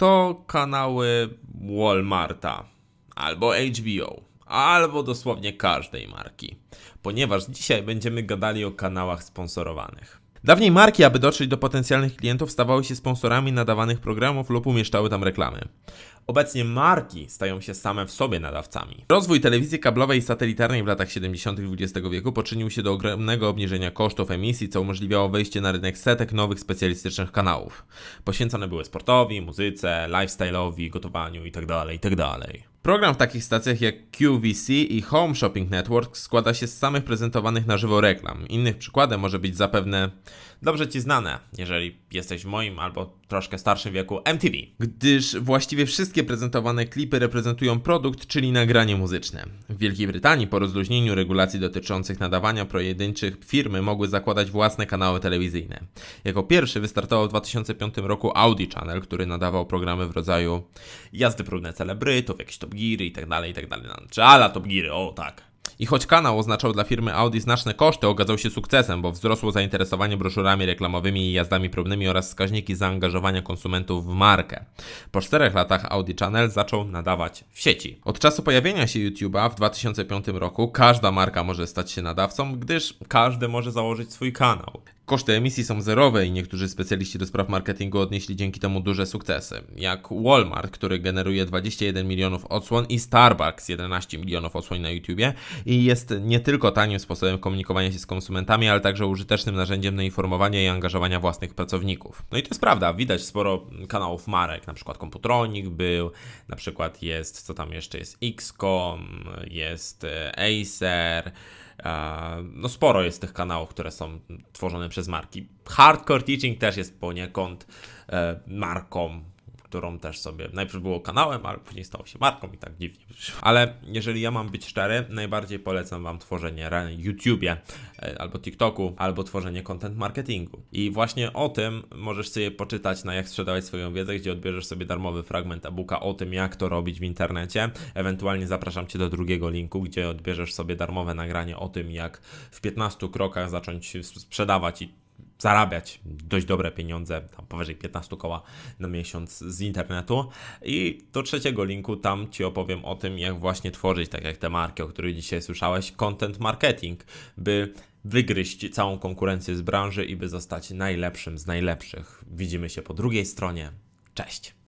to kanały Walmarta albo HBO, albo dosłownie każdej marki, ponieważ dzisiaj będziemy gadali o kanałach sponsorowanych. Dawniej marki, aby dotrzeć do potencjalnych klientów, stawały się sponsorami nadawanych programów lub umieszczały tam reklamy. Obecnie marki stają się same w sobie nadawcami. Rozwój telewizji kablowej i satelitarnej w latach 70. XX wieku poczynił się do ogromnego obniżenia kosztów emisji, co umożliwiało wejście na rynek setek nowych specjalistycznych kanałów. Poświęcone były sportowi, muzyce, lifestyle'owi, gotowaniu itd., itd. Program w takich stacjach jak QVC i Home Shopping Network składa się z samych prezentowanych na żywo reklam. Innych przykładem może być zapewne dobrze Ci znane, jeżeli jesteś w moim albo troszkę starszym wieku MTV. Gdyż właściwie wszystkie prezentowane klipy reprezentują produkt, czyli nagranie muzyczne. W Wielkiej Brytanii po rozluźnieniu regulacji dotyczących nadawania pojedynczych firmy mogły zakładać własne kanały telewizyjne. Jako pierwszy wystartował w 2005 roku Audi Channel, który nadawał programy w rodzaju jazdy próbne celebrytów, jakieś Top giry itd. itd. Czy ala Top giry, o tak. I choć kanał oznaczał dla firmy Audi znaczne koszty, okazał się sukcesem, bo wzrosło zainteresowanie broszurami reklamowymi i jazdami próbnymi oraz wskaźniki zaangażowania konsumentów w markę. Po czterech latach Audi Channel zaczął nadawać w sieci. Od czasu pojawienia się YouTube'a w 2005 roku każda marka może stać się nadawcą, gdyż każdy może założyć swój kanał. Koszty emisji są zerowe i niektórzy specjaliści do spraw marketingu odnieśli dzięki temu duże sukcesy, jak Walmart, który generuje 21 milionów odsłon i Starbucks 11 milionów odsłon na YouTubie i jest nie tylko tanim sposobem komunikowania się z konsumentami, ale także użytecznym narzędziem na informowanie i angażowania własnych pracowników. No i to jest prawda, widać sporo kanałów marek, na przykład Komputronik był, na przykład jest, co tam jeszcze jest, XCOM, jest e, Acer, E, no sporo jest tych kanałów, które są tworzone przez marki. Hardcore Teaching też jest poniekąd e, marką którą też sobie najpierw było kanałem, ale później stało się marką i tak dziwnie. Ale jeżeli ja mam być szczery, najbardziej polecam Wam tworzenie na YouTubie e, albo TikToku, albo tworzenie content marketingu. I właśnie o tym możesz sobie poczytać na Jak Sprzedawać Swoją Wiedzę, gdzie odbierzesz sobie darmowy fragment e-booka o tym, jak to robić w internecie. Ewentualnie zapraszam Cię do drugiego linku, gdzie odbierzesz sobie darmowe nagranie o tym, jak w 15 krokach zacząć sprzedawać i zarabiać dość dobre pieniądze, tam powyżej 15 koła na miesiąc z internetu. I do trzeciego linku tam Ci opowiem o tym, jak właśnie tworzyć, tak jak te marki, o których dzisiaj słyszałeś, content marketing, by wygryźć całą konkurencję z branży i by zostać najlepszym z najlepszych. Widzimy się po drugiej stronie. Cześć!